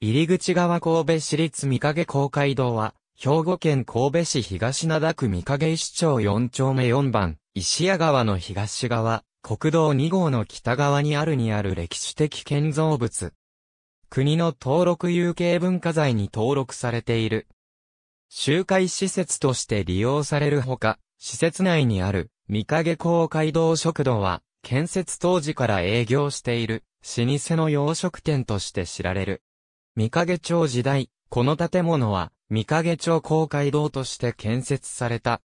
入口側神戸市立三影公会堂は、兵庫県神戸市東灘区三影市町4丁目4番、石屋川の東側、国道2号の北側にあるにある歴史的建造物。国の登録有形文化財に登録されている。集会施設として利用されるほか、施設内にある三影公会堂食堂は、建設当時から営業している、老舗の洋食店として知られる。三影町時代、この建物は、三影町公会堂として建設された。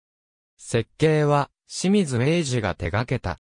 設計は、清水英二が手掛けた。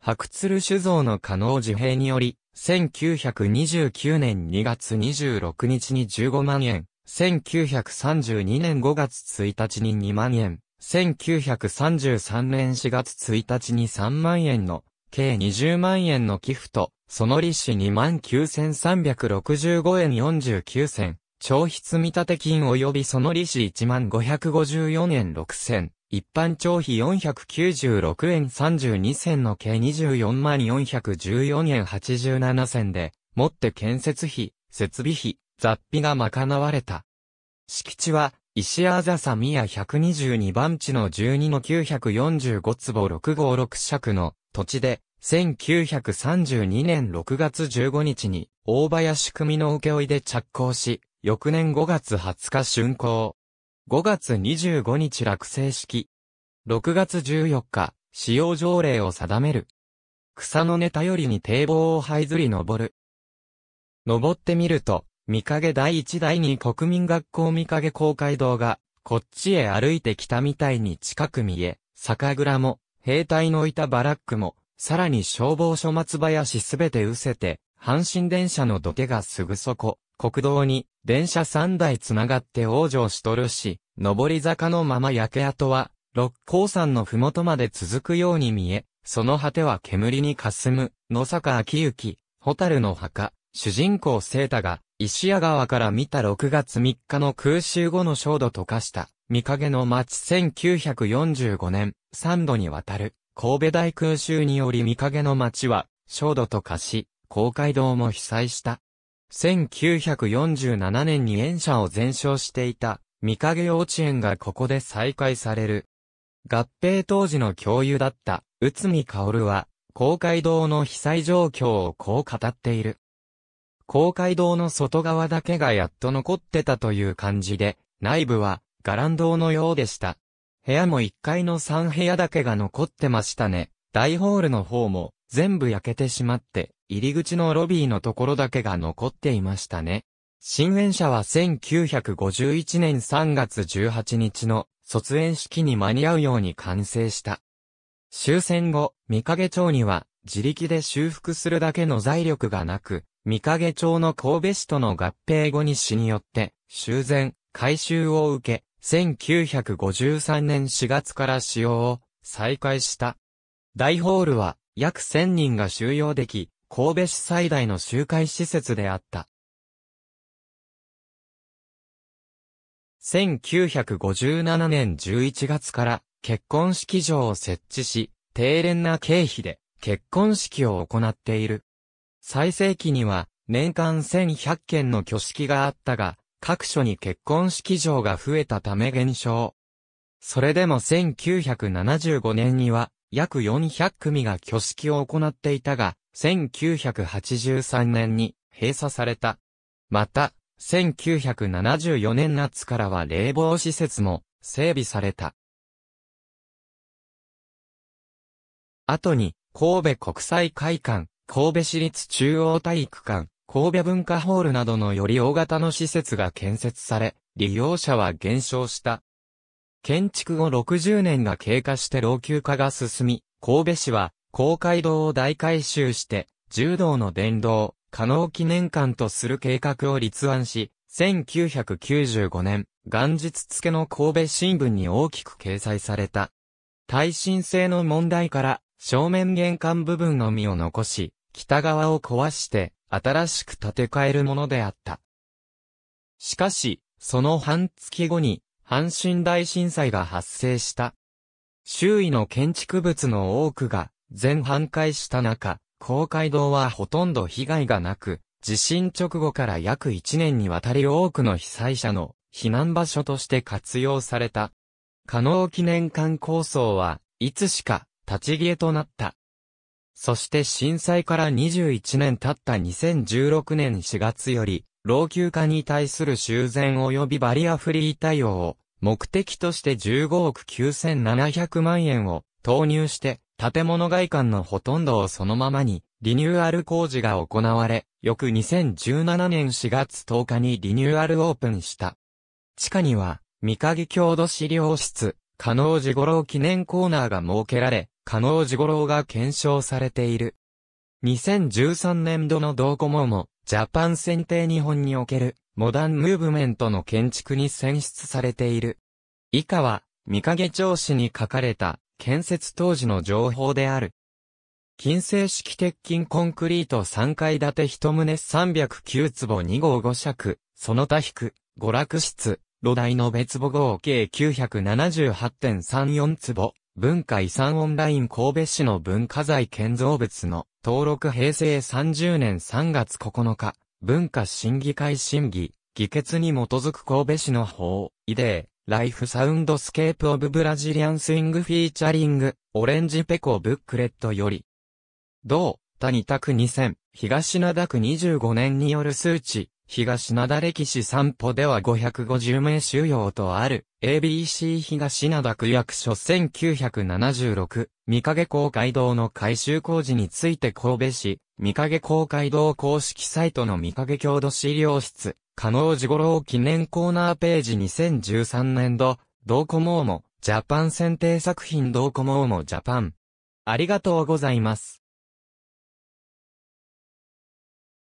白鶴酒造の加納自閉により、1929年2月26日に15万円、1932年5月1日に2万円、1933年4月1日に3万円の計20万円の寄付と、その利子29,365円49銭、長筆見立て金及びその利子15,554円6銭、一般長費496円32銭の計2 4万4 1 4円87銭で、もって建設費、設備費、雑費が賄われた。敷地は、石あざさや122番地の12の945坪656尺の土地で、1932年6月15日に、大林組の請負で着工し、翌年5月20日竣工。5月25日落成式。6月14日、使用条例を定める。草の根頼りに堤防を這ずり登る。登ってみると、見影第1第2国民学校見影公会堂が、こっちへ歩いてきたみたいに近く見え、酒蔵も、兵隊のいたバラックも、さらに消防署松林すべて失せて、阪神電車の土手がすぐそこ、国道に、電車3台つながって往生しとるし、上り坂のまま焼け跡は、六甲山のふもとまで続くように見え、その果ては煙に霞む、野坂昭之、蛍の墓、主人公聖太が、石屋川から見た6月3日の空襲後の焦土と化した、三影の町1945年、3度にわたる、神戸大空襲により三影の町は、焦土と化し、公会堂も被災した。1947年に園舎を全焼していた、三影幼稚園がここで再開される。合併当時の教諭だった、内海薫は、公会堂の被災状況をこう語っている。公会堂の外側だけがやっと残ってたという感じで、内部は、伽藍堂のようでした。部屋も1階の3部屋だけが残ってましたね。大ホールの方も全部焼けてしまって、入り口のロビーのところだけが残っていましたね。新園舎は1951年3月18日の卒園式に間に合うように完成した。終戦後、三影町には自力で修復するだけの財力がなく、三影町の神戸市との合併後に市によって修繕、改修を受け、1953年4月から使用を再開した。大ホールは約1000人が収容でき、神戸市最大の集会施設であった。1957年11月から結婚式場を設置し、低廉な経費で結婚式を行っている。最盛期には年間1100件の挙式があったが、各所に結婚式場が増えたため減少。それでも1975年には約400組が挙式を行っていたが、1983年に閉鎖された。また、1974年夏からは冷房施設も整備された。後に、神戸国際会館、神戸市立中央体育館、神戸文化ホールなどのより大型の施設が建設され、利用者は減少した。建築後60年が経過して老朽化が進み、神戸市は公会堂を大改修して、柔道の殿堂、可能記念館とする計画を立案し、1995年、元日付の神戸新聞に大きく掲載された。耐震性の問題から、正面玄関部分のみを残し、北側を壊して、新しく建て替えるものであった。しかし、その半月後に、阪神大震災が発生した。周囲の建築物の多くが全半壊した中、公会堂はほとんど被害がなく、地震直後から約1年にわたり多くの被災者の避難場所として活用された。加納記念館構想はいつしか立ち消えとなった。そして震災から21年経った2016年4月より、老朽化に対する修繕及びバリアフリー対応を、目的として15億9700万円を投入して、建物外観のほとんどをそのままに、リニューアル工事が行われ、翌2017年4月10日にリニューアルオープンした。地下には、三陰郷土資料室、加納寺五郎記念コーナーが設けられ、加納寺五郎が検証されている。2013年度の同顧問も、ジャパン選定日本における、モダンムーブメントの建築に選出されている。以下は、三影調市に書かれた、建設当時の情報である。近世式鉄筋コンクリート3階建て1棟309坪2号5尺、その他引く、娯楽室、炉台の別母合計978.34坪、文化遺産オンライン神戸市の文化財建造物の登録平成30年3月9日、文化審議会審議、議決に基づく神戸市の法、イデー、ライフサウンドスケープオブブラジリアンスイングフィーチャリング、オレンジペコブックレットより、同、谷拓2000、東灘区25年による数値、東灘歴史散歩では550名収容とある、ABC 東灘区役所1976、三影公会堂の改修工事について神戸市、三影公会堂公式サイトの三影郷土資料室、加納寺五郎記念コーナーページ2013年度、同コモーモ、ジャパン選定作品同コモーモジャパン。ありがとうございます。